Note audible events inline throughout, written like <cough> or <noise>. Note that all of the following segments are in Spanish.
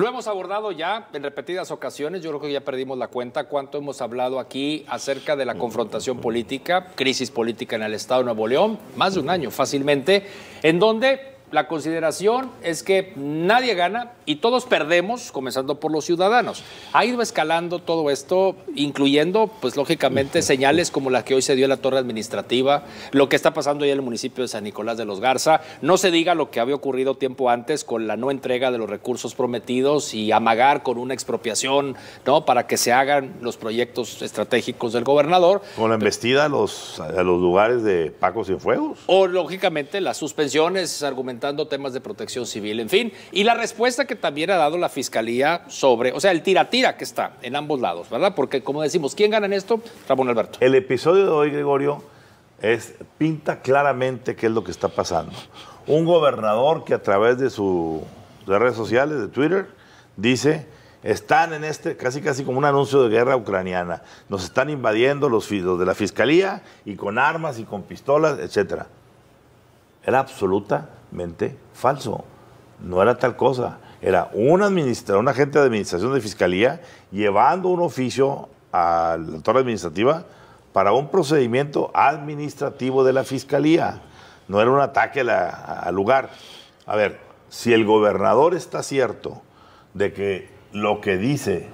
Lo hemos abordado ya en repetidas ocasiones, yo creo que ya perdimos la cuenta cuánto hemos hablado aquí acerca de la confrontación política, crisis política en el Estado de Nuevo León, más de un año fácilmente, en donde la consideración es que nadie gana y todos perdemos, comenzando por los ciudadanos. Ha ido escalando todo esto, incluyendo, pues lógicamente, señales como la que hoy se dio en la torre administrativa, lo que está pasando ya en el municipio de San Nicolás de los Garza, no se diga lo que había ocurrido tiempo antes con la no entrega de los recursos prometidos y amagar con una expropiación, ¿no? Para que se hagan los proyectos estratégicos del gobernador. Con la embestida a los, los lugares de Paco fuegos. O lógicamente las suspensiones argumentadas temas de protección civil, en fin. Y la respuesta que también ha dado la Fiscalía sobre, o sea, el tira-tira que está en ambos lados, ¿verdad? Porque como decimos, ¿quién gana en esto? Ramón Alberto. El episodio de hoy, Gregorio, es, pinta claramente qué es lo que está pasando. Un gobernador que a través de sus redes sociales, de Twitter, dice están en este, casi casi como un anuncio de guerra ucraniana. Nos están invadiendo los, los de la fiscalía y con armas y con pistolas, etc. Era absoluta falso. No era tal cosa. Era un, administrador, un agente de administración de fiscalía llevando un oficio a la torre administrativa para un procedimiento administrativo de la fiscalía. No era un ataque al lugar. A ver, si el gobernador está cierto de que lo que dice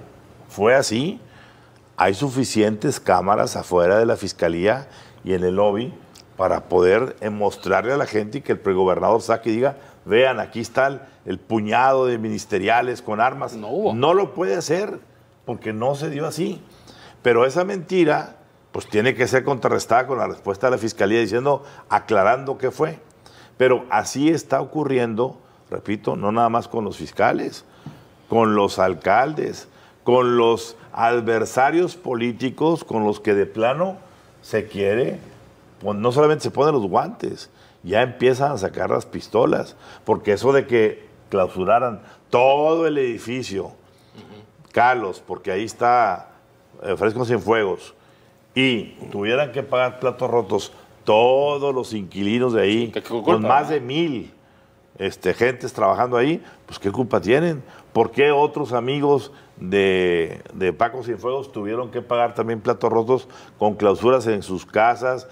fue así, hay suficientes cámaras afuera de la fiscalía y en el lobby para poder eh, mostrarle a la gente y que el pregobernador saque y diga, vean, aquí está el, puñado de ministeriales con armas. No, no lo puede hacer porque no se dio así. Pero esa mentira, pues tiene que ser contrarrestada con la respuesta de la fiscalía diciendo, aclarando qué fue. Pero así está ocurriendo, repito, no nada más con los fiscales, con los alcaldes, con los adversarios políticos con los que de plano se quiere no solamente se ponen los guantes, ya empiezan a sacar las pistolas, porque eso de que clausuraran todo el edificio, Carlos, porque ahí está eh, Fresco Frescos sin Fuegos, y tuvieran que pagar platos rotos todos los inquilinos de ahí, con más de mil este, gentes trabajando ahí, pues qué culpa tienen. ¿Por qué otros amigos de, de Paco Fuegos tuvieron que pagar también platos rotos con clausuras en sus casas,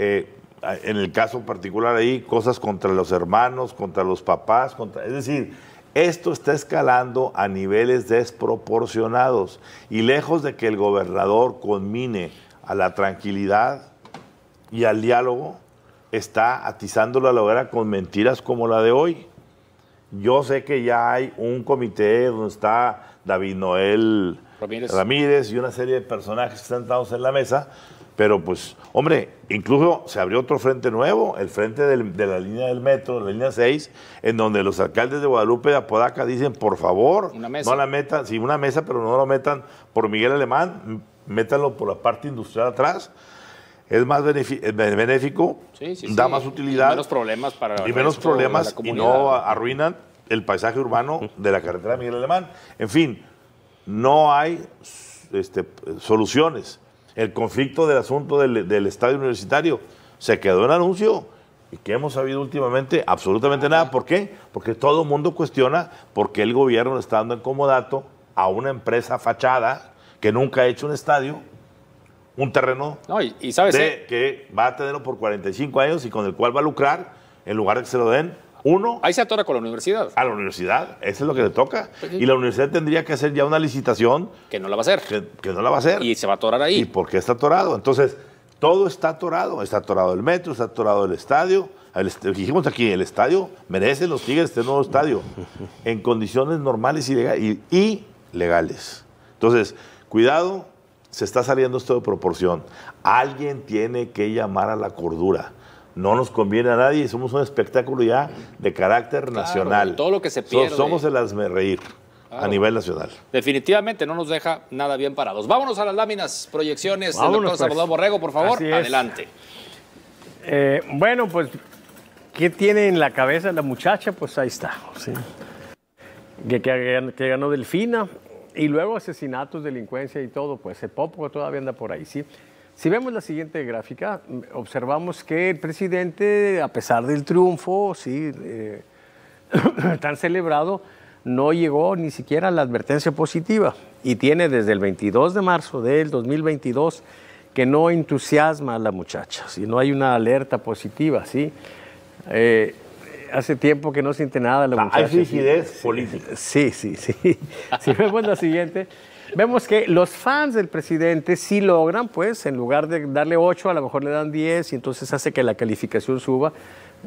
eh, en el caso particular ahí, cosas contra los hermanos, contra los papás, contra, es decir, esto está escalando a niveles desproporcionados y lejos de que el gobernador conmine a la tranquilidad y al diálogo, está atizando la hoguera con mentiras como la de hoy. Yo sé que ya hay un comité donde está David Noel Ramírez, y una serie de personajes sentados en la mesa, pero pues, hombre, incluso se abrió otro frente nuevo, el frente de la línea del metro, la línea 6, en donde los alcaldes de Guadalupe y Apodaca dicen, por favor, no la metan, sí, una mesa, pero no lo metan por Miguel Alemán, métanlo por la parte industrial atrás. Es más benéfico, da más utilidad. Y menos problemas para Y menos problemas y no arruinan el paisaje urbano de la carretera Miguel Alemán. En fin, no hay este, soluciones el conflicto del asunto del, estadio universitario. Se quedó en anuncio y que hemos sabido últimamente absolutamente nada. ¿Por qué? Porque todo el mundo cuestiona por qué el gobierno está dando en a una empresa fachada que nunca ha hecho un estadio, un terreno y, sabes, eh, que va a tenerlo por 45 años y con el cual va a lucrar en lugar de que se lo den uno. Ahí se atora con la universidad. A la universidad, eso es lo que le toca. Pues y la universidad tendría que hacer ya una licitación. Que no la va a hacer. Que, no la va a hacer. Y se va a atorar ahí. ¿Y por qué está atorado? Entonces, todo está atorado. Está atorado el metro, está atorado el estadio. dijimos aquí, el estadio merece los Tigres este nuevo estadio <laughs> en condiciones normales y legales. Entonces, cuidado, se está saliendo esto de proporción. Alguien tiene que llamar a la cordura no nos conviene a nadie somos un espectáculo ya de carácter nacional. Todo lo que se pierde. somos el asmerreír a nivel nacional. Definitivamente no nos deja nada bien parados. Vámonos a las láminas, proyecciones Vámonos, pues. doctor Borrego, por favor. Adelante. Eh, bueno, pues, ¿qué tiene en la cabeza la muchacha? Pues ahí está. Sí. Que, ganó Delfina y luego asesinatos, delincuencia y todo. Pues el Popo todavía anda por ahí, ¿sí? Si vemos la siguiente gráfica, observamos que el presidente, a pesar del triunfo, sí, eh, <coughs> tan celebrado, no llegó ni siquiera a la advertencia positiva y tiene desde el 22 de marzo del 2022 que no entusiasma a la muchacha, si no hay una alerta positiva, ¿sí? Eh, hace tiempo que no siente nada la ah, muchacha. Hay rigidez sí, política. Sí, sí, sí. <laughs> si vemos la siguiente, vemos que los fans del presidente sí logran, pues, en lugar de darle 8, a lo mejor le dan 10 y entonces hace que la calificación suba.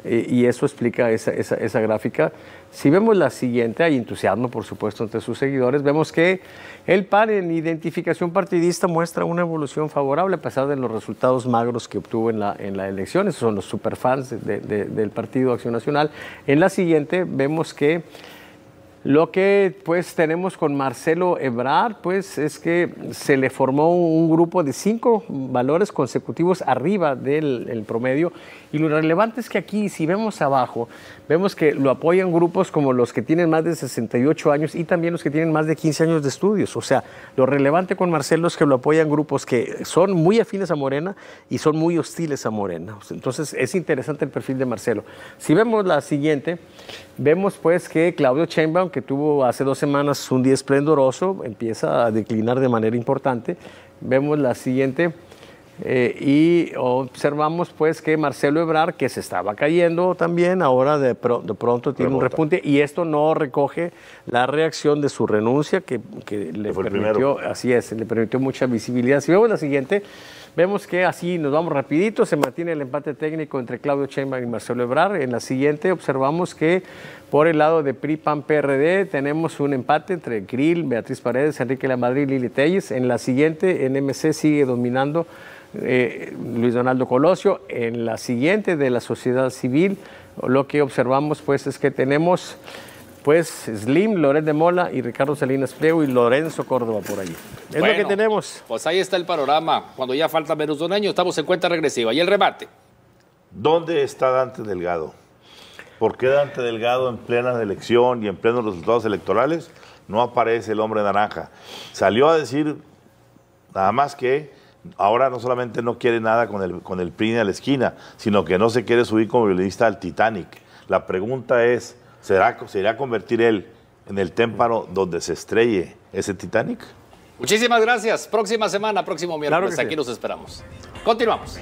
Eh, y eso explica esa, gráfica. Si vemos la siguiente, hay entusiasmo, por supuesto, entre sus seguidores, vemos que el par en identificación partidista muestra una evolución favorable a pesar de los resultados magros que obtuvo en la, en la elección. Esos son los superfans del Partido Acción Nacional. En la siguiente vemos que lo que pues tenemos con Marcelo Ebrard pues es que se le formó un grupo de cinco valores consecutivos arriba del promedio y lo relevante es que aquí si vemos abajo vemos que lo apoyan grupos como los que tienen más de 68 años y también los que tienen más de 15 años de estudios. O sea, lo relevante con Marcelo es que lo apoyan grupos que son muy afines a Morena y son muy hostiles a Morena. Entonces es interesante el perfil de Marcelo. Si vemos la siguiente, vemos pues que Claudio Sheinbaum que tuvo hace dos semanas un día esplendoroso, empieza a declinar de manera importante. Vemos la siguiente. Eh, y observamos pues que Marcelo Ebrar, que se estaba cayendo también, ahora de, de pronto tiene un repunte y esto no recoge la reacción de su renuncia que, que le permitió, así es, le permitió mucha visibilidad. Si vemos la siguiente, Vemos que así nos vamos rapidito, se mantiene el empate técnico entre Claudio Sheinbaum y Marcelo Ebrard. En la siguiente observamos que por el lado de PRI PAN PRD tenemos un empate entre Grill, Beatriz Paredes, Enrique Lamadrid y Lili Telles. En la siguiente en sigue dominando eh, Luis Donaldo Colosio. En la siguiente de la sociedad civil lo que observamos pues es que tenemos pues Slim, Loret de Mola y Ricardo Salinas Pliego y Lorenzo Córdoba por allí. Es lo que tenemos. Pues ahí está el panorama. Cuando ya falta menos de un año, estamos en cuenta regresiva. Y el remate. ¿Dónde está Dante Delgado? ¿Por qué Dante Delgado en plena elección y en plenos resultados electorales no aparece el hombre naranja? Salió a decir nada más que ahora no solamente no quiere nada con el, con el PRI a la esquina, sino que no se quiere subir como violinista al Titanic. La pregunta es, ¿Será, ¿Se irá a convertir él en el témparo donde se estrelle ese Titanic? Muchísimas gracias. Próxima semana, próximo miércoles, aquí nos esperamos. Continuamos.